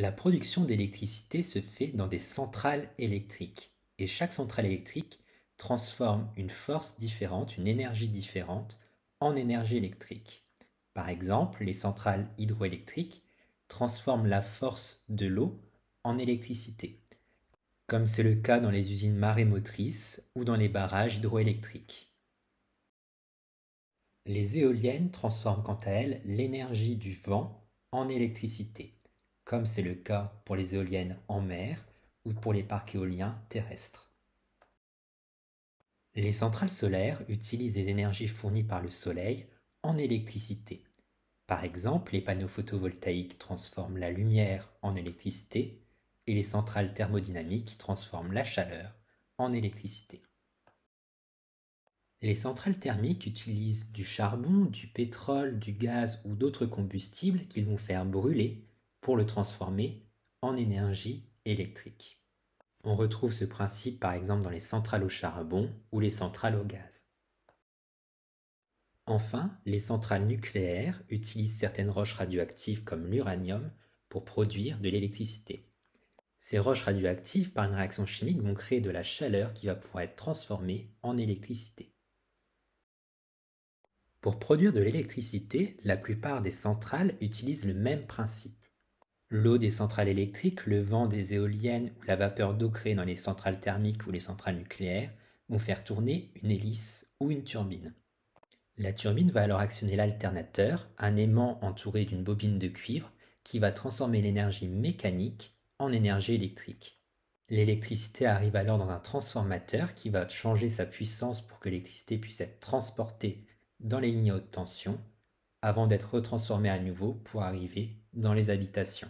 La production d'électricité se fait dans des centrales électriques et chaque centrale électrique transforme une force différente, une énergie différente en énergie électrique. Par exemple, les centrales hydroélectriques transforment la force de l'eau en électricité, comme c'est le cas dans les usines marémotrices ou dans les barrages hydroélectriques. Les éoliennes transforment quant à elles l'énergie du vent en électricité comme c'est le cas pour les éoliennes en mer ou pour les parcs éoliens terrestres. Les centrales solaires utilisent les énergies fournies par le Soleil en électricité. Par exemple, les panneaux photovoltaïques transforment la lumière en électricité et les centrales thermodynamiques transforment la chaleur en électricité. Les centrales thermiques utilisent du charbon, du pétrole, du gaz ou d'autres combustibles qu'ils vont faire brûler pour le transformer en énergie électrique. On retrouve ce principe par exemple dans les centrales au charbon ou les centrales au gaz. Enfin, les centrales nucléaires utilisent certaines roches radioactives comme l'uranium pour produire de l'électricité. Ces roches radioactives, par une réaction chimique, vont créer de la chaleur qui va pouvoir être transformée en électricité. Pour produire de l'électricité, la plupart des centrales utilisent le même principe. L'eau des centrales électriques, le vent des éoliennes ou la vapeur d'eau créée dans les centrales thermiques ou les centrales nucléaires vont faire tourner une hélice ou une turbine. La turbine va alors actionner l'alternateur, un aimant entouré d'une bobine de cuivre qui va transformer l'énergie mécanique en énergie électrique. L'électricité arrive alors dans un transformateur qui va changer sa puissance pour que l'électricité puisse être transportée dans les lignes à haute tension avant d'être retransformée à nouveau pour arriver dans les habitations.